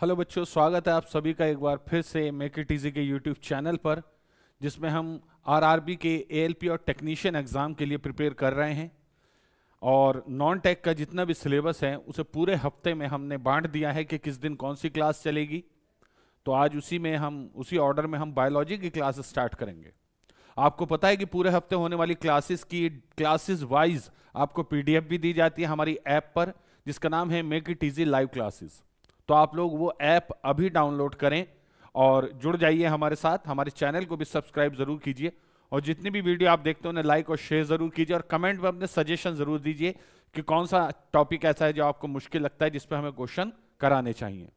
Hello बच्चों स्वागत है आप सभी का एक बार फिर से मेक इट इजी के यूट्यूब चैनल पर जिसमें हम आरआरबी के एएलपी और टेक्नीशियन एग्ज़ाम के लिए प्रिपेयर कर रहे हैं और नॉन टेक का जितना भी सिलेबस है उसे पूरे हफ्ते में हमने बांट दिया है कि किस दिन कौन सी क्लास चलेगी तो आज उसी में हम उसी ऑर्डर में हम बायोलॉजी की क्लास स्टार्ट करेंगे आपको पता है कि पूरे हफ्ते होने वाली क्लासेस की क्लासेस वाइज आपको पीडीएफ भी दी जाती है हमारी ऐप पर जिसका नाम है make it easy live classes तो आप लोग वो ऐप अभी डाउनलोड करें और जुड़ जाइए हमारे साथ हमारे चैनल को भी सब्सक्राइब जरूर कीजिए और जितनी भी वीडियो आप देखते हो उन्हें लाइक और शेयर जरूर कीजिए और कमेंट में अपने सजेशन जरूर दीजिए कि कौन सा टॉपिक ऐसा है जो आपको मुश्किल लगता है जिसपे हमें क्वेश्चन कराने चाहिए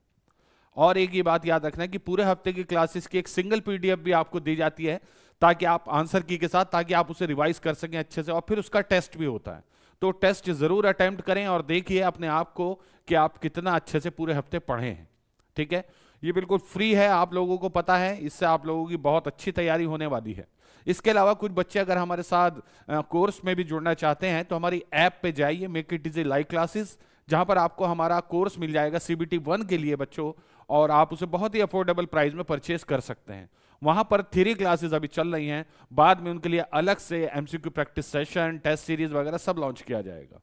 और एक ये बात याद रखना है कि पूरे हफ्ते की क्लासेस की एक सिंगल पीडीएफ भी आपको दी जाती है ताकि आप आंसर की के साथ ताकि आप उसे रिवाइज कर सकें अच्छे से और फिर उसका टेस्ट भी होता है तो टेस्ट ज़रूर अटेम्प्ट करें और देखिए अपने आप को कि आप कितना अच्छे से पूरे हफ्ते पढ़े हैं ठीक है ये बिल्कुल फ्री है आप लोगों को पता है इससे आप लोगों की बहुत अच्छी तैयारी होने वाली है इसके अलावा कुछ बच्चे अगर हमारे साथ कोर्स में भी जुड़ना चाहते हैं तो हमारी ऐप पे जाइए make it easy live classes जहां पर आपको हमारा कोर्स मिल जाएगा सीबीटी वन के लिए बच्चों और आप उसे बहुत ही अफोर्डेबल प्राइस में परचेज कर सकते हैं वहां पर थ्री क्लासेस अभी चल रही हैं बाद में उनके लिए अलग से MCQ practice session test series वगैरह सब लॉन्च किया जाएगा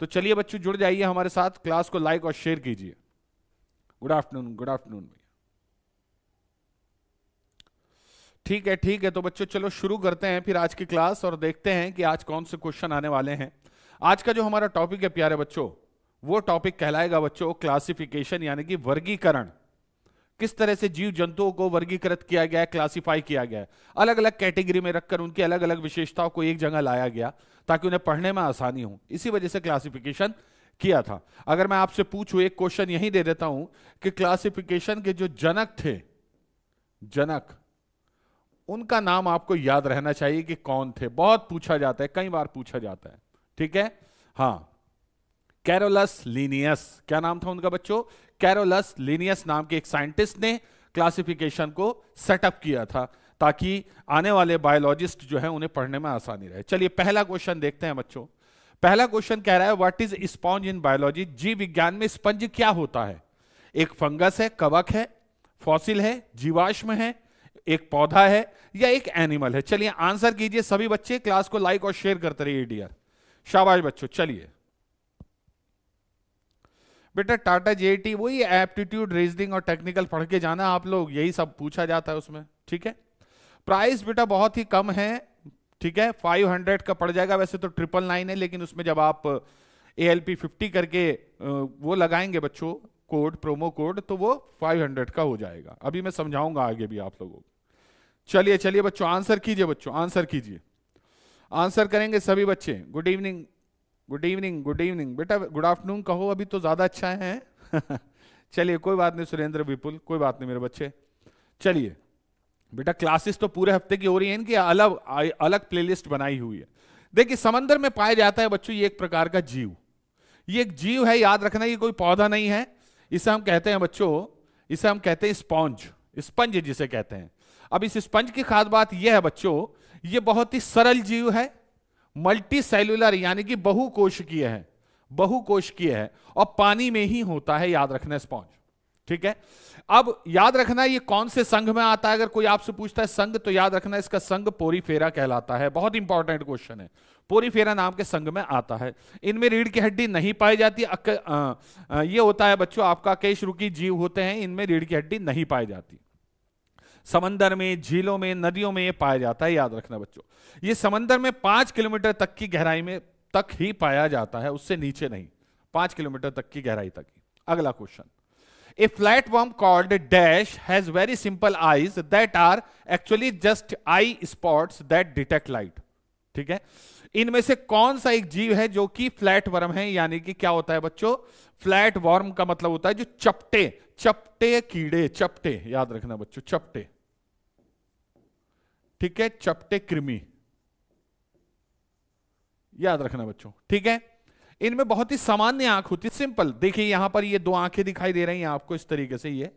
तो चलिए बच्चों जुड़ जाइए हमारे साथ क्लास को लाइक और शेयर कीजिए गुड आफ्टरनून गुड आफ्टरनून भैया ठीक है ठीक है तो बच्चों चलो शुरू करते हैं फिर आज की क्लास और देखते हैं कि आज कौन से क्वेश्चन आने वाले हैं आज का जो हमारा टॉपिक है प्यारे बच्चों वो टॉपिक कहलाएगा बच्चों क्लासिफिकेशन यानी कि वर्गीकरण किस तरह से जीव जंतुओं को वर्गीकृत किया गया क्लासिफाई किया गया अलग अलग कैटेगरी में रखकर उनकी अलग अलग विशेषताओं को एक जगह लाया गया ताकि उन्हें पढ़ने में आसानी हो इसी वजह से क्लासिफिकेशन किया था अगर मैं आपसे पूछूं एक क्वेश्चन यही दे देता हूं कि क्लासिफिकेशन के जो जनक थे जनक उनका नाम आपको याद रहना चाहिए कि कौन थे बहुत पूछा जाता है कई बार पूछा जाता है ठीक है हाँ कैरोलस लीनियस क्या नाम था उनका बच्चों कैरोलस लिनियस नाम के एक साइंटिस्ट ने क्लासिफिकेशन को सेटअप किया था ताकि आने वाले बायोलॉजिस्ट जो है उन्हें पढ़ने में आसानी रहे चलिए पहला क्वेश्चन देखते हैं बच्चों पहला क्वेश्चन कह रहा है what is sponge in biology जीव विज्ञान में स्पंज क्या होता है एक फंगस है कवक है फॉसिल है जीवाश्म है एक पौधा है या एक एनिमल है चलिए आंसर कीजिए सभी बच्चे क्लास को लाइक और शेयर करते रहिए डियर शाबाश बच्चों चलिए बेटा टाटा जे वही एप्टीट्यूड रीजनिंग और टेक्निकल पढ़ के जाना आप लोग यही सब पूछा जाता है उसमें ठीक है प्राइस बेटा बहुत ही कम है ठीक है 500 का पड़ जाएगा वैसे तो ट्रिपल नाइन है लेकिन उसमें जब आप ए एल पी फिफ्टी करके uh, वो लगाएंगे बच्चों कोड प्रोमो कोड तो वो 500 का हो जाएगा अभी मैं समझाऊंगा आगे भी आप लोगों को चलिए चलिए बच्चों आंसर कीजिए बच्चों आंसर कीजिए आंसर करेंगे सभी बच्चे good evening good evening good evening बेटा गुड आफ्टरनून कहो अभी तो ज़्यादा अच्छा है चलिए कोई बात नहीं सुरेंद्र विपुल कोई बात नहीं मेरे बच्चे चलिए बेटा क्लासेस तो पूरे हफ्ते की हो रही है इनकी अलग अलग प्लेलिस्ट बनाई हुई है देखिए समंदर में पाया जाता है बच्चों ये एक प्रकार का जीव ये एक जीव है याद रखना ये कोई पौधा नहीं है इसे हम कहते हैं बच्चों इसे हम कहते हैं स्पॉन्ज स्पंज जिसे कहते हैं अब इस स्पंज की खास बात यह है बच्चों ये बहुत ही सरल जीव है मल्टी सेलुलर यानी कि बहुकोशिकीय है बहुकोशिकीय है और पानी में ही होता है याद रखना स्पॉन्ज ठीक है अब याद रखना ये कौन से संघ में आता है अगर कोई आपसे पूछता है संघ तो याद रखना इसका संघ पोरीफेरा कहलाता है बहुत इंपॉर्टेंट क्वेश्चन है पोरीफेरा नाम के संघ में आता है इनमें रीढ़ की हड्डी नहीं पाई जाती अक, आ, आ, ये होता है बच्चों आपका केश रुकी जीव होते हैं इनमें रीढ़ की हड्डी नहीं पाई जाती समंदर में झीलों में नदियों में ये पाया जाता है याद रखना बच्चों ये समंदर में पांच किलोमीटर तक की गहराई में तक ही पाया जाता है उससे नीचे नहीं पांच किलोमीटर तक की गहराई तक अगला question a flatworm called dash has very simple eyes that are actually just eye spot that detect light ठीक है इनमें से कौन सा एक जीव है जो कि फ्लैट वर्म है यानी कि क्या होता है बच्चों फ्लैट वर्म का मतलब होता है जो चपटे चपटे कीड़े चपटे याद रखना बच्चों चपटे ठीक है चपटे कृमि याद रखना बच्चों ठीक है इनमें बहुत ही सामान्य आंख होती है सिंपल देखिए यहां पर ये दो आंखें दिखाई दे रही हैं आपको इस तरीके से ये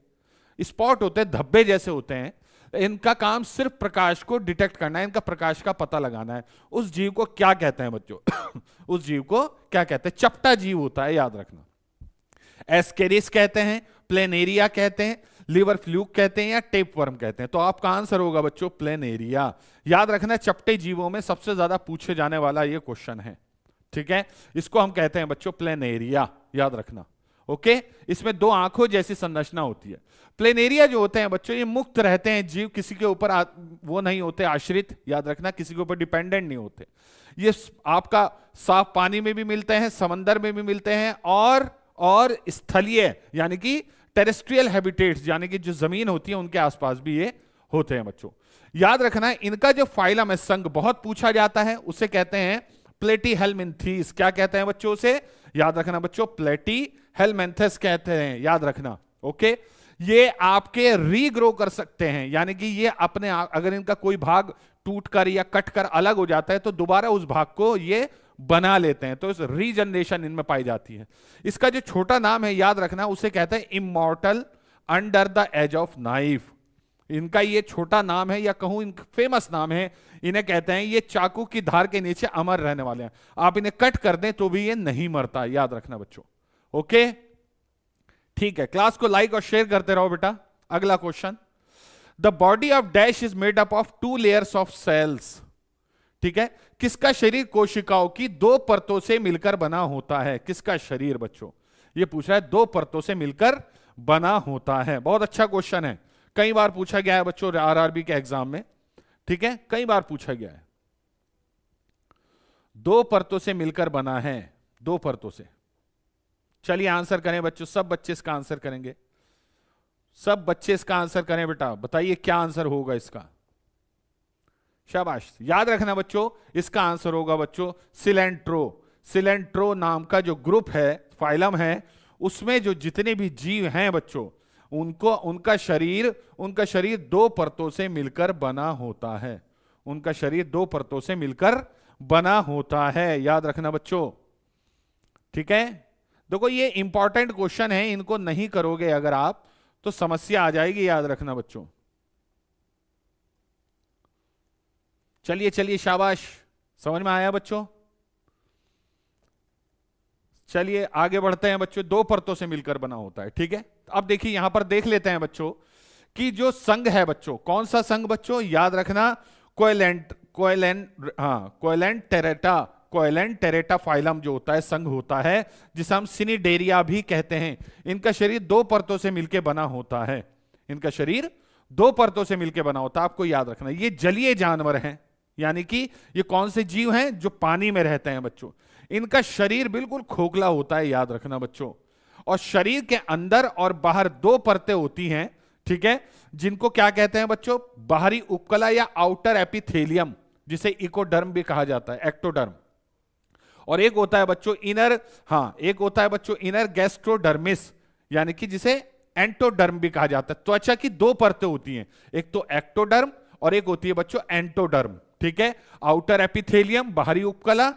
स्पॉट होते हैं धब्बे जैसे होते हैं इनका काम सिर्फ प्रकाश को डिटेक्ट करना है इनका प्रकाश का पता लगाना है उस जीव को क्या कहते हैं बच्चों उस जीव को क्या कहते हैं चपटा जीव होता है याद रखना एस्केरिस कहते हैं प्लेनेरिया कहते हैं लीवर फ्लूक कहते हैं या टेप वर्म कहते हैं तो आपका आंसर होगा बच्चों प्लेन एरिया याद रखना चपटे जीवों में सबसे ज्यादा पूछे जाने वाला ये क्वेश्चन है ठीक है इसको हम कहते हैं बच्चों प्लेन एरिया याद रखना ओके इसमें दो आंखों जैसी संरचना होती है प्लेन एरिया जो होते हैं बच्चों ये मुक्त रहते हैं जीव किसी के ऊपर वो नहीं होते आश्रित याद रखना किसी के ऊपर डिपेंडेंट नहीं होते ये आपका साफ पानी में भी मिलते हैं समंदर में भी मिलते हैं और और स्थलीय यानी कि टेरेस्ट्रियल हैबिटेट्स यानी कि जो जमीन होती है उनके आसपास भी ये होते हैं बच्चों याद रखना है इनका जो फाइलम है संघ बहुत पूछा जाता है उसे कहते हैं प्लेटी हेलमिंथीस क्या कहते हैं बच्चों से याद रखना बच्चों प्लेटी हेलमेंथस कहते हैं याद रखना ओके ये आपके रीग्रो कर सकते हैं यानी कि ये अपने अगर इनका कोई भाग टूटकर या कटकर अलग हो जाता है तो दोबारा उस भाग को ये बना लेते हैं तो इस रीजनरेशन इनमें पाई जाती है इसका जो छोटा नाम है याद रखना उसे कहते हैं immortal under the edge of knife इनका ये छोटा नाम है या कहूं फेमस नाम है इन्हें कहते हैं ये चाकू की धार के नीचे अमर रहने वाले हैं आप इन्हें कट कर दें तो भी ये नहीं मरता याद रखना बच्चों ओके ठीक है क्लास को लाइक और शेयर करते रहो बेटा अगला question the body of dash is made up of two layers of cells ठीक है किसका शरीर कोशिकाओं की दो परतों से मिलकर बना होता है किसका शरीर बच्चों ये पूछा है दो परतों से मिलकर बना होता है बहुत अच्छा क्वेश्चन है कई बार पूछा गया है बच्चों आरआरबी के एग्जाम में ठीक है कई बार पूछा गया है दो परतों से मिलकर बना है दो परतों से चलिए आंसर करें बच्चों सब बच्चे इसका आंसर करेंगे सब बच्चे इसका आंसर करें बेटा बताइए क्या आंसर होगा इसका शाबाश याद रखना बच्चों इसका आंसर होगा बच्चों सिलेंट्रो सिलेंट्रो नाम का जो ग्रुप है फाइलम है उसमें जो जितने भी जीव हैं बच्चों उनको उनका शरीर उनका शरीर दो परतों से मिलकर बना होता है उनका शरीर दो परतों से मिलकर बना होता है याद रखना बच्चों ठीक है देखो ये इंपॉर्टेंट क्वेश्चन है इनको नहीं करोगे अगर आप तो समस्या आ जाएगी याद रखना बच्चों चलिए चलिए शाबाश समझ में आया बच्चों चलिए आगे बढ़ते हैं बच्चों दो परतों से मिलकर बना होता है ठीक है अब देखिए यहां पर देख लेते हैं बच्चों कि जो संघ है बच्चों कौन सा संघ बच्चों याद रखना कोयलेंट कोयलेंट हाँ coelenterata coelenterata phylum जो होता है संघ होता है जिसे हम सिनीडेरिया भी कहते हैं इनका शरीर दो परतों से मिलकर बना होता है इनका शरीर दो परतों से मिलकर बना होता है आपको याद रखना ये जलीय जानवर हैं यानी कि ये कौन से जीव हैं जो पानी में रहते हैं बच्चों इनका शरीर बिल्कुल खोखला होता है याद रखना बच्चों और शरीर के अंदर और बाहर दो परतें होती हैं ठीक है जिनको क्या कहते हैं बच्चों बाहरी उपकला या आउटर एपिथेलियम जिसे इकोडर्म भी कहा जाता है एक्टोडर्म और एक होता है बच्चों इनर हाँ एक होता है बच्चों इनर गैस्ट्रोडर्मिस यानी कि जिसे एंटोडर्म भी कहा जाता है त्वचा की दो परतें होती हैं एक तो एक्टोडर्म और एक होती है बच्चों एंटोडर्म ठीक है आउटर एपिथेलियम बाहरी उपकला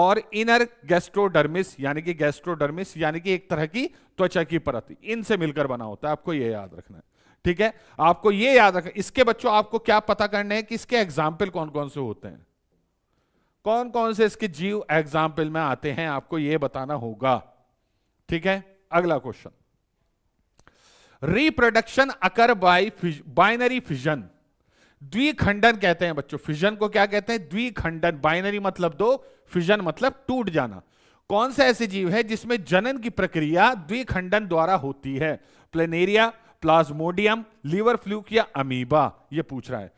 और इनर गैस्ट्रोडर्मिस यानी कि गैस्ट्रोडर्मिस यानी कि एक तरह की त्वचा की परत इनसे मिलकर बना होता है आपको यह याद रखना ठीक है आपको यह याद रखना इसके बच्चों आपको क्या पता करना है कि इसके एग्जाम्पल कौन कौन से होते हैं कौन कौन से इसके जीव एग्जाम्पल में आते हैं आपको यह बताना होगा ठीक है अगला question reproduction occur by binary fission द्विखंडन कहते हैं बच्चों फिजन को क्या कहते हैं द्विखंडन बाइनरी मतलब दो फिजन मतलब टूट जाना कौन सा ऐसे जीव है जिसमें जनन की प्रक्रिया द्विखंडन द्वारा होती है प्लेनेरिया प्लाज्मोडियम लीवर फ्लूक या अमीबा ये पूछ रहा है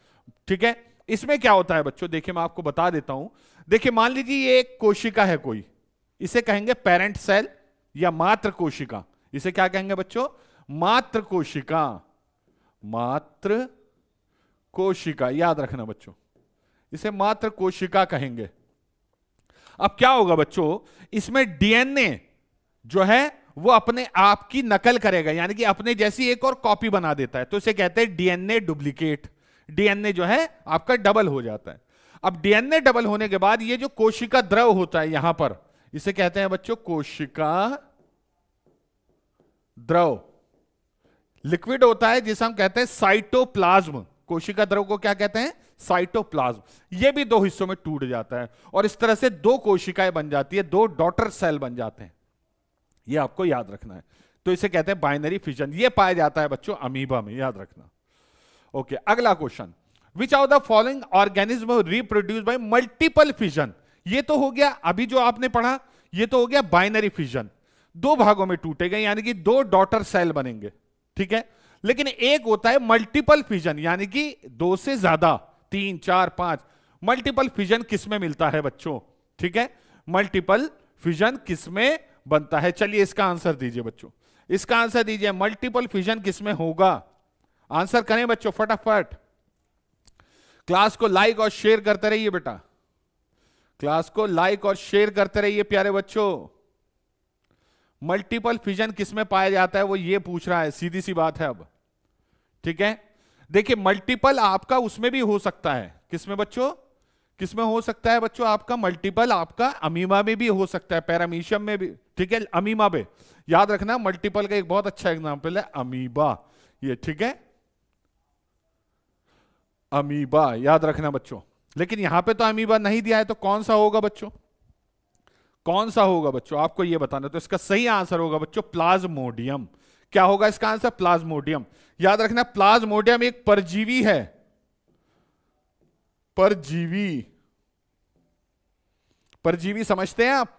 ठीक है इसमें क्या होता है बच्चों देखिए मैं आपको बता देता हूं देखिए मान लीजिए ये एक कोशिका है कोई इसे कहेंगे पेरेंट सेल या मात्र कोशिका इसे क्या कहेंगे बच्चों मात्र कोशिका मात्र कोशिका याद रखना बच्चों इसे मात्र कोशिका कहेंगे अब क्या होगा बच्चों इसमें डीएनए जो है वो अपने आप की नकल करेगा यानी कि अपने जैसी एक और कॉपी बना देता है तो इसे कहते हैं डीएनए डुप्लीकेट डीएनए जो है आपका डबल हो जाता है अब डीएनए डबल होने के बाद ये जो कोशिका द्रव होता है यहां पर इसे कहते हैं बच्चों कोशिका द्रव लिक्विड होता है जिसे हम कहते हैं साइटोप्लाज्म कोशिका द्रव को क्या कहते हैं साइटोप्लाज्म ये भी दो हिस्सों में टूट जाता है और इस तरह से दो कोशिकाएं बन जाती है दो डॉटर सेल बन जाते हैं ये आपको याद रखना है तो इसे कहते हैं बाइनरी फिजन ये पाया जाता है बच्चों अमीबा में याद रखना ओके अगला question which are the following organism reproduce by multiple fission ये तो हो गया अभी जो आपने पढ़ा ये तो हो गया बाइनरी फिजन दो भागों में टूटेगा यानी कि दो डॉटर सेल बनेंगे ठीक है लेकिन एक होता है मल्टीपल फिजन यानी कि दो से ज्यादा तीन चार पांच मल्टीपल फिजन किसमें मिलता है बच्चों ठीक है मल्टीपल फिजन किसमें बनता है चलिए इसका आंसर दीजिए बच्चों इसका आंसर दीजिए मल्टीपल फिजन किसमें होगा आंसर करें बच्चों फटाफट क्लास को लाइक और शेयर करते रहिए बेटा क्लास को लाइक और शेयर करते रहिए प्यारे बच्चों मल्टीपल फिजन किसमें पाया जाता है वो ये पूछ रहा है सीधी सी बात है अब ठीक है देखिए मल्टीपल आपका उसमें भी हो सकता है किसमें बच्चों किसमें हो सकता है बच्चों आपका मल्टीपल आपका अमीमा में भी हो सकता है पैरामीशियम में भी ठीक है अमीमा में याद रखना मल्टीपल का एक बहुत अच्छा एग्जाम्पल है अमीबा ये ठीक है अमीबा याद रखना बच्चों लेकिन यहां पे तो अमीबा नहीं दिया है तो कौन सा होगा बच्चों कौन सा होगा बच्चों आपको यह बताना तो इसका सही आंसर होगा बच्चों प्लाज्मोडियम क्या होगा इसका आंसर प्लाज्मोडियम याद रखना प्लाज्मोडियम एक परजीवी है परजीवी परजीवी समझते हैं आप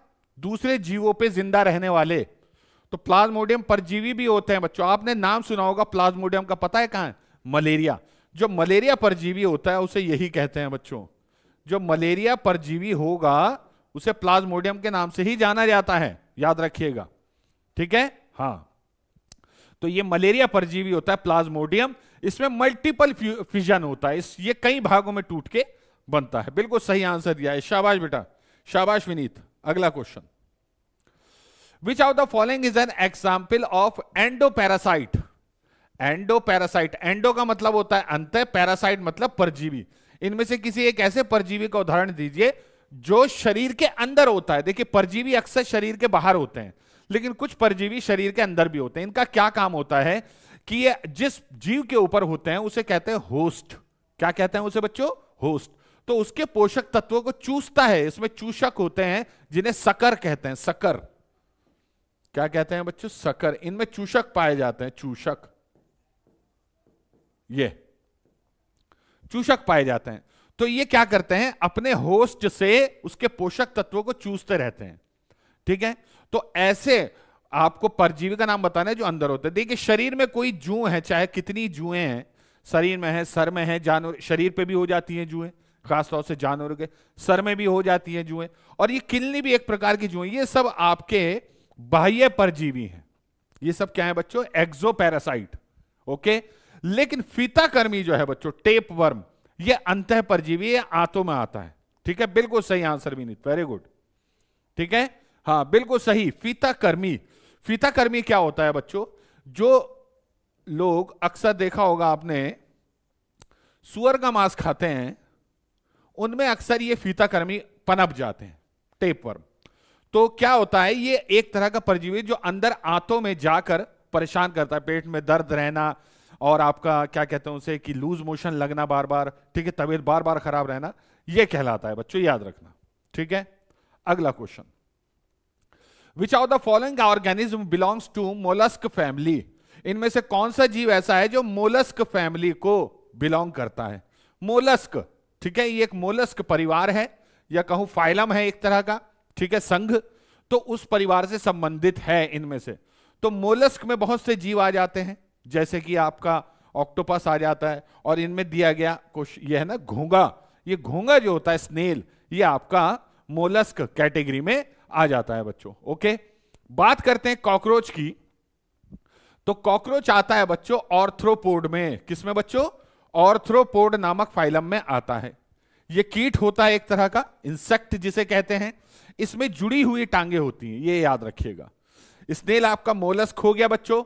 दूसरे जीवों पे जिंदा रहने वाले तो प्लाज्मोडियम परजीवी भी होते हैं बच्चों आपने नाम सुना होगा प्लाज्मोडियम का पता है कहां है? मलेरिया जो मलेरिया परजीवी होता है उसे यही कहते हैं बच्चों जो मलेरिया परजीवी होगा उसे प्लाज्मोडियम के नाम से ही जाना जाता है याद रखिएगा ठीक है हाँ तो ये मलेरिया परजीवी होता है प्लाज्मोडियम इसमें मल्टीपल फिजन होता है इस ये कई भागों में टूट के बनता है बिल्कुल सही आंसर दिया है शाबाश बेटा शाबाश विनीत अगला question which are the following is an example of endoparasite endoparasite endo का मतलब होता है अंत पैरासाइट मतलब परजीवी इनमें से किसी एक ऐसे परजीवी का उदाहरण दीजिए जो शरीर के अंदर होता है देखिए परजीवी अक्सर शरीर के बाहर होते हैं लेकिन कुछ परजीवी शरीर के अंदर भी होते हैं इनका क्या काम होता है कि ये जिस जीव के ऊपर होते हैं उसे कहते हैं होस्ट क्या कहते हैं उसे बच्चों होस्ट तो उसके पोषक तत्वों को चूसता है इसमें चूषक होते हैं जिन्हें सकर कहते हैं सकर क्या कहते हैं बच्चों सकर इनमें चूषक पाए जाते हैं चूषक ये चूषक पाए जाते हैं तो ये क्या करते हैं अपने होस्ट से उसके पोषक तत्वों को चूसते रहते हैं ठीक है तो ऐसे आपको परजीवी का नाम बताना है जो अंदर होता है देखिए शरीर में कोई जू है चाहे कितनी जुए हैं शरीर में है सर में है जानवर शरीर पे भी हो जाती हैं जुए खासतौर से जानवर के सर में भी हो जाती हैं जुए और ये किलनी भी एक प्रकार की जुए ये सब आपके बाह्य परजीवी हैं ये सब क्या है बच्चों एक्जो पैरासाइट ओके लेकिन फीताकर्मी जो है बच्चों टेप वर्म ये अंत परजीवी ये आंतों में आता है ठीक है बिल्कुल सही आंसर भी नहीं वेरी गुड ठीक है हाँ बिल्कुल सही फीता कर्मी फीता कर्मी क्या होता है बच्चों जो लोग अक्सर देखा होगा आपने सुअर का मांस खाते हैं उनमें अक्सर ये फीता कर्मी पनप जाते हैं टेप पर तो क्या होता है ये एक तरह का परजीवी जो अंदर आंतों में जाकर परेशान करता है पेट में दर्द रहना और आपका क्या कहते हैं उसे कि लूज मोशन लगना बार बार ठीक है तबीयत बार बार खराब रहना यह कहलाता है बच्चों याद रखना ठीक है अगला question which are the following organism belongs to mollusc family इनमें से कौन सा जीव ऐसा है जो मोलस्क फैमिली को बिलोंग करता है मोलस्क ठीक है ये एक मोलस्क परिवार है या कहूं फाइलम है एक तरह का ठीक है संघ तो उस परिवार से संबंधित है इनमें से तो मोलस्क में बहुत से जीव आ जाते हैं जैसे कि आपका ऑक्टोपस आ जाता है और इनमें दिया गया कुछ यह है ना घोंगा ये घोंगा जो होता है स्नेल ये आपका मोलस्क कैटेगरी में आ जाता है बच्चों ओके बात करते हैं कॉकरोच की तो कॉकरोच आता है बच्चों ऑर्थ्रोपोड में किसमें बच्चों ऑर्थ्रोपोड नामक फाइलम में आता है ये कीट होता है एक तरह का इंसेक्ट जिसे कहते हैं इसमें जुड़ी हुई टांगे होती हैं ये याद रखिएगा स्नेल आपका मोलस्क हो गया बच्चों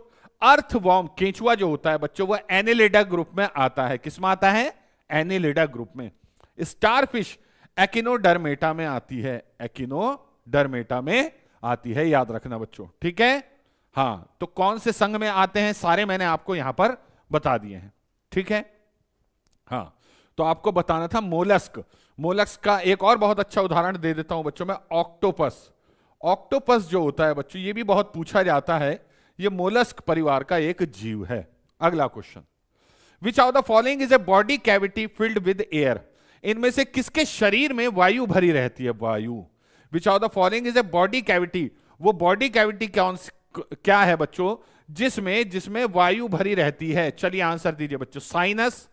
अर्थ अर्थवॉर्म केंचुआ जो होता है बच्चों वह एनिलेडा ग्रुप में आता है किसमें आता है एनिलेडा ग्रुप में स्टारफिश एकिनोडर्मेटा में आती है एकिनो डरमेटा में आती है याद रखना बच्चों ठीक है हाँ तो कौन से संघ में आते हैं सारे मैंने आपको यहां पर बता दिए हैं ठीक है हाँ तो आपको बताना था मोलस्क मोलस्क का एक और बहुत अच्छा उदाहरण दे देता हूं बच्चों में ऑक्टोपस ऑक्टोपस जो होता है बच्चों ये भी बहुत पूछा जाता है ये मोलस्क परिवार का एक जीव है अगला question which are the following is a body cavity filled with air इनमें से किसके शरीर में वायु भरी रहती है वायु which are the following is a body cavity वो बॉडी कैविटी कौन क्या है बच्चों जिसमें जिसमें वायु भरी रहती है चलिए आंसर दीजिए बच्चों साइनस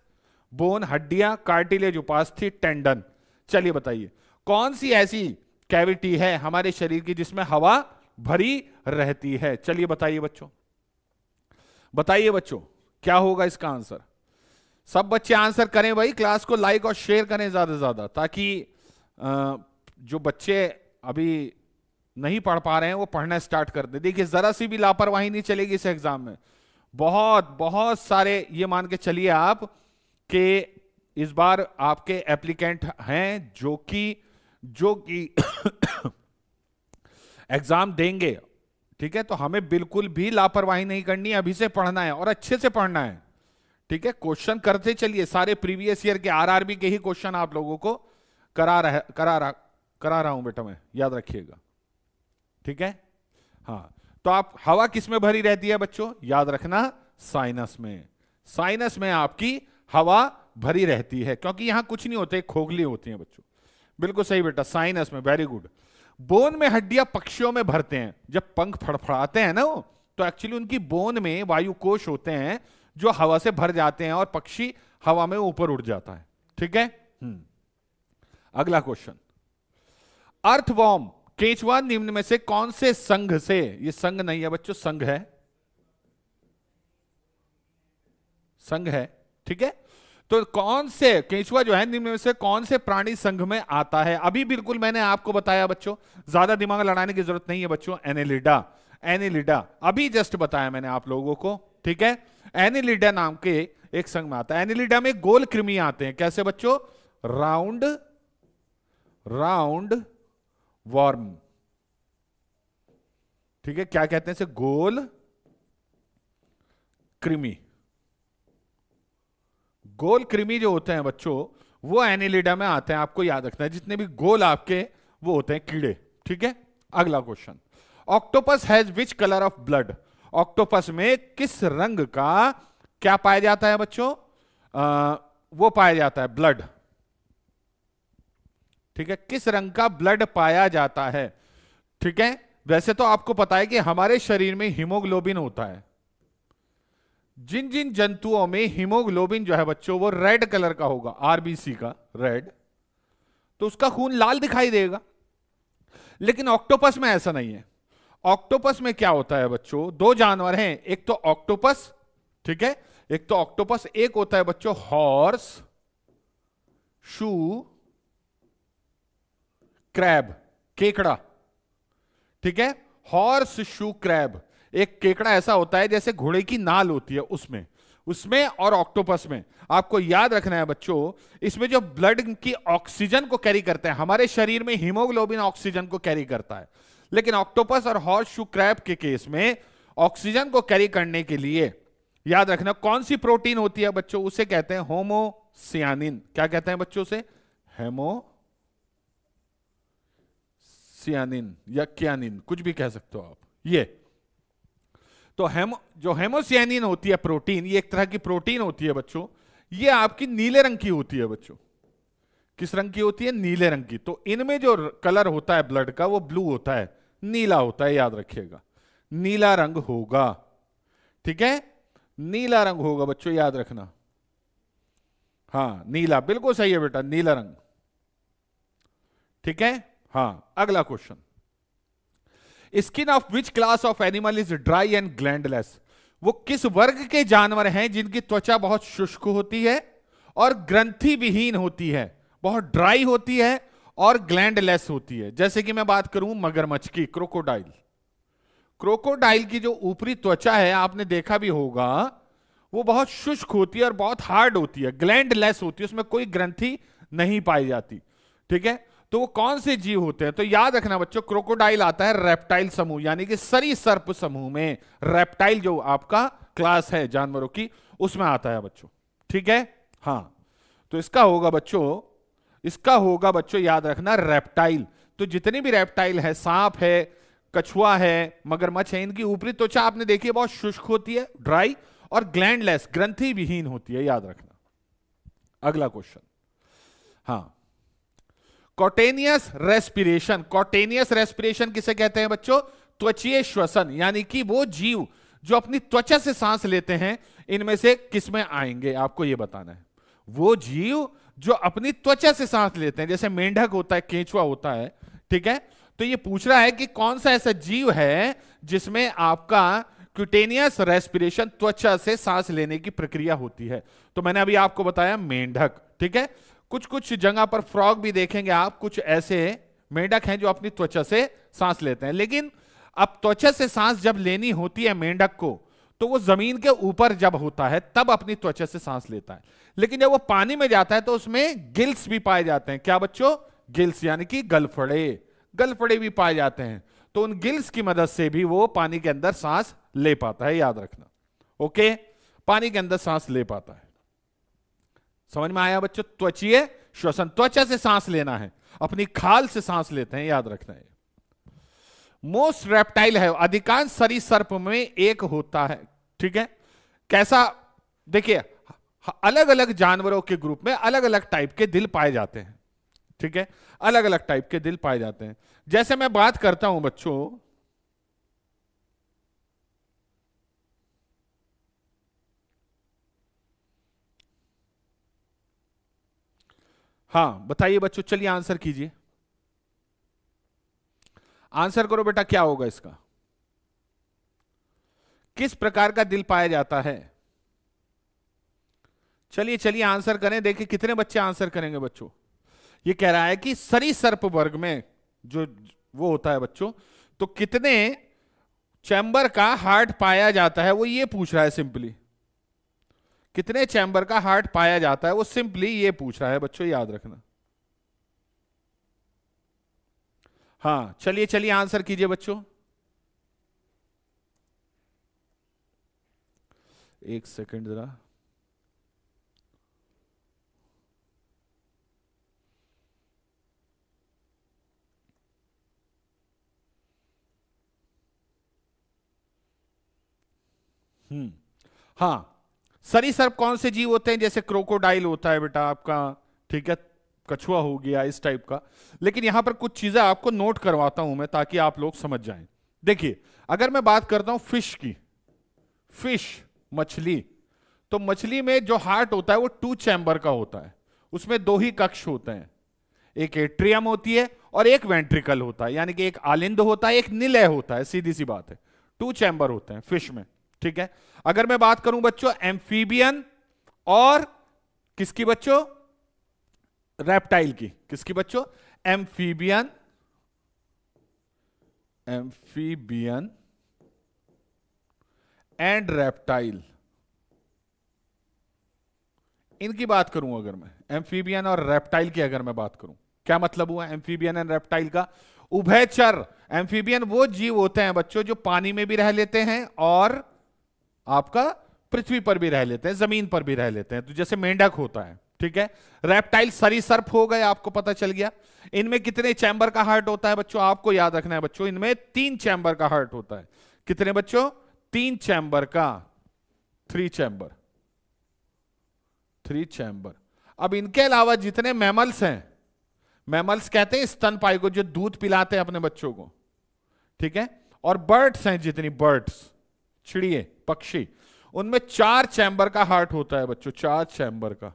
बोन हड्डियां कार्टिलेज उपास्थि टेंडन चलिए बताइए कौन सी ऐसी कैविटी है हमारे शरीर की जिसमें हवा भरी रहती है चलिए बताइए बच्चों बताइए बच्चों क्या होगा इसका आंसर सब बच्चे आंसर करें भाई क्लास को लाइक और शेयर करें ज्यादा से ज्यादा ताकि जो बच्चे अभी नहीं पढ़ पा रहे हैं वो पढ़ना स्टार्ट कर दे देखिए जरा सी भी लापरवाही नहीं चलेगी इस एग्जाम में बहुत बहुत सारे ये मान के चलिए आप कि इस बार आपके एप्लीकेंट हैं जो कि जो कि एग्जाम देंगे ठीक है तो हमें बिल्कुल भी लापरवाही नहीं करनी है अभी से पढ़ना है और अच्छे से पढ़ना है ठीक है क्वेश्चन करते चलिए सारे प्रीवियस ईयर के आरआरबी के ही क्वेश्चन आप लोगों को करा रह, करा रह, करा रहा हूं बेटा मैं याद रखिएगा ठीक है हाँ तो आप हवा किस में भरी रहती है बच्चों याद रखना साइनस में साइनस में आपकी हवा भरी रहती है क्योंकि यहां कुछ नहीं होते खोखली होती हैं बच्चों बिल्कुल सही बेटा साइनस में वेरी गुड बोन में हड्डियां पक्षियों में भरते हैं जब पंख फड़फड़ाते हैं ना वो तो एक्चुअली उनकी बोन में वायु कोश होते हैं जो हवा से भर जाते हैं और पक्षी हवा में ऊपर उड़ जाता है ठीक है हम्म। अगला क्वेश्चन बॉम केचवा निम्न में से कौन से संघ से ये संघ नहीं है बच्चों संघ है संघ है ठीक है तो कौन से केंचुआ जो है निम्न में से कौन से प्राणी संघ में आता है अभी बिल्कुल मैंने आपको बताया बच्चों ज्यादा दिमाग लड़ाने की जरूरत नहीं है बच्चों एनेलिडा एनेलिडा अभी जस्ट बताया मैंने आप लोगों को ठीक है एनेलिडा नाम के एक संघ में आता है एनेलिडा में गोल कृमि आते हैं कैसे बच्चों राउंड राउंड वॉर्म ठीक है क्या कहते हैं इसे गोल कृमि गोल कृमि जो होते हैं बच्चों वो एनिलिडा में आते हैं आपको याद रखना है जितने भी गोल आपके वो होते हैं कीड़े ठीक है अगला question octopus has which colour of blood octopus में किस रंग का क्या पाया जाता है बच्चों आ, वो पाया जाता है ब्लड ठीक है किस रंग का ब्लड पाया जाता है ठीक है वैसे तो आपको पता है कि हमारे शरीर में हीमोग्लोबिन होता है जिन जिन जंतुओं में हीमोग्लोबिन जो है बच्चों वो रेड कलर का होगा आरबीसी का रेड तो उसका खून लाल दिखाई देगा लेकिन ऑक्टोपस में ऐसा नहीं है ऑक्टोपस में क्या होता है बच्चों दो जानवर हैं एक तो ऑक्टोपस ठीक है एक तो ऑक्टोपस एक होता है बच्चों हॉर्स शू क्रैब केकड़ा ठीक है हॉर्स शू क्रैब एक केकड़ा ऐसा होता है जैसे घोड़े की नाल होती है उसमें उसमें और ऑक्टोपस में आपको याद रखना है बच्चों इसमें जो ब्लड की ऑक्सीजन को कैरी करते हैं हमारे शरीर में हीमोग्लोबिन ऑक्सीजन को कैरी करता है लेकिन ऑक्टोपस और हॉर्स शू क्रैप के केस में ऑक्सीजन को कैरी करने के लिए याद रखना कौन सी प्रोटीन होती है बच्चों उसे कहते हैं होमोसियानिन क्या कहते हैं बच्चों से हेमो सियानिन या क्यानिन कुछ भी कह सकते हो आप ये तो हेमो जो हेमोसियानिन होती है प्रोटीन ये एक तरह की प्रोटीन होती है बच्चों ये आपकी नीले रंग की होती है बच्चों किस रंग की होती है नीले रंग की तो इनमें जो कलर होता है ब्लड का वो ब्लू होता है नीला होता है याद रखिएगा नीला रंग होगा ठीक है नीला रंग होगा बच्चों याद रखना हाँ नीला बिल्कुल सही है बेटा नीला रंग ठीक है हाँ अगला question skin of which class of animal is dry and glandless वो किस वर्ग के जानवर हैं जिनकी त्वचा बहुत शुष्क होती है और ग्रंथि विहीन होती है बहुत ड्राई होती है और ग्लैंडलेस होती है जैसे कि मैं बात करूं मगरमच्छ की क्रोकोडाइल क्रोकोडाइल की जो ऊपरी त्वचा है आपने देखा भी होगा वो बहुत शुष्क होती है और बहुत हार्ड होती है ग्लैंडलेस होती है उसमें कोई ग्रंथि नहीं पाई जाती ठीक है तो वो कौन से जीव होते हैं तो याद रखना बच्चों क्रोकोडाइल आता है रेप्टाइल समूह यानी कि सरी सर्प समूह में रेप्टाइल जो आपका क्लास है जानवरों की उसमें आता है बच्चों ठीक है हाँ तो इसका होगा बच्चों इसका होगा बच्चों याद रखना रेप्टाइल तो जितने भी रेप्टाइल है सांप है कछुआ है मगरमच्छ है इनकी ऊपरी त्वचा आपने देखी है बहुत शुष्क होती है ड्राई और ग्लैंडलेस ग्रंथि विहीन होती है याद रखना अगला क्वेश्चन हाँ कॉटेनियस रेस्पिरेशन कॉटेनियस रेस्पिरेशन किसे कहते हैं बच्चों त्वचीय श्वसन यानी कि वो जीव जो अपनी त्वचा से सांस लेते हैं इनमें से किसमें आएंगे आपको ये बताना है वो जीव जो अपनी त्वचा से सांस लेते हैं जैसे मेंढक होता है केंचुआ होता है ठीक है तो ये पूछ रहा है कि कौन सा ऐसा जीव है जिसमें आपका क्यूटेनियस रेस्पिरेशन त्वचा से सांस लेने की प्रक्रिया होती है तो मैंने अभी आपको बताया मेंढक ठीक है कुछ कुछ जगह पर फ्रॉग भी देखेंगे आप कुछ ऐसे मेंढक हैं जो अपनी त्वचा से सांस लेते हैं लेकिन अब त्वचा से सांस जब लेनी होती है मेंढक को तो वो जमीन के ऊपर जब होता है तब अपनी त्वचा से सांस लेता है लेकिन जब वो पानी में जाता है तो उसमें गिल्स भी पाए जाते हैं क्या बच्चों गिल्स यानी कि गलफड़े गलफड़े भी पाए जाते हैं तो उन गिल्स की मदद से भी वो पानी के अंदर सांस ले पाता है याद रखना ओके पानी के अंदर सांस ले पाता है समझ में आया बच्चों त्वचीय श्वसन त्वचा से सांस लेना है अपनी खाल से सांस लेते हैं याद रखना है मोस्ट रेप्टाइल है अधिकांश सरी सर्प में एक होता है ठीक है कैसा देखिए अलग अलग जानवरों के ग्रुप में अलग अलग टाइप के दिल पाए जाते हैं ठीक है अलग अलग टाइप के दिल पाए जाते हैं जैसे मैं बात करता हूं बच्चों हाँ बताइए बच्चों चलिए आंसर कीजिए आंसर करो बेटा क्या होगा इसका किस प्रकार का दिल पाया जाता है चलिए चलिए आंसर करें देखिए कितने बच्चे आंसर करेंगे बच्चों ये कह रहा है कि सरी सर्प वर्ग में जो वो होता है बच्चों तो कितने चैंबर का हार्ट पाया जाता है वो ये पूछ रहा है सिंपली कितने चैम्बर का हार्ट पाया जाता है वो सिंपली ये पूछ रहा है बच्चों याद रखना हाँ चलिए चलिए आंसर कीजिए बच्चों एक सेकंड जरा हम्म हाँ सरी सर्प कौन से जीव होते हैं जैसे क्रोकोडाइल होता है बेटा आपका ठीक है कछुआ हो गया इस टाइप का लेकिन यहां पर कुछ चीजें आपको नोट करवाता हूं मैं ताकि आप लोग समझ जाएं देखिए अगर मैं बात करता हूं फिश की फिश मछली तो मछली में जो हार्ट होता है वो टू चैम्बर का होता है उसमें दो ही कक्ष होते हैं एक एट्रियम होती है और एक वेंट्रिकल होता है यानी कि एक आलिंद होता है एक निलय होता है सीधी सी बात है टू चैम्बर होते हैं फिश में ठीक है अगर मैं बात करूं बच्चों एम्फीबियन और किसकी बच्चों रेप्टाइल की किसकी बच्चों एम्फीबियन एम्फीबियन एंड रेप्टाइल इनकी बात करूं अगर मैं एम्फीबियन और रेप्टाइल की अगर मैं बात करूं क्या मतलब हुआ एम्फीबियन एंड रेप्टाइल का उभयचर एम्फीबियन वो जीव होते हैं बच्चों जो पानी में भी रह लेते हैं और आपका पृथ्वी पर भी रह लेते हैं जमीन पर भी रह लेते हैं तो जैसे मेंढक होता है ठीक है रेप्टाइल सरीसर्प हो गए आपको पता चल गया इनमें कितने चैंबर का हार्ट होता है बच्चों आपको याद रखना है बच्चों इनमें तीन चैम्बर का हार्ट होता है कितने बच्चों तीन चैम्बर का थ्री चैम्बर थ्री चैम्बर अब इनके अलावा जितने मैमल्स हैं मैमल्स कहते हैं पाई को जो दूध पिलाते हैं अपने बच्चों को ठीक है और बर्ड्स हैं जितनी बर्ड्स चिड़िए पक्षी उनमें चार चैंबर का हार्ट होता है बच्चों चार चैंबर का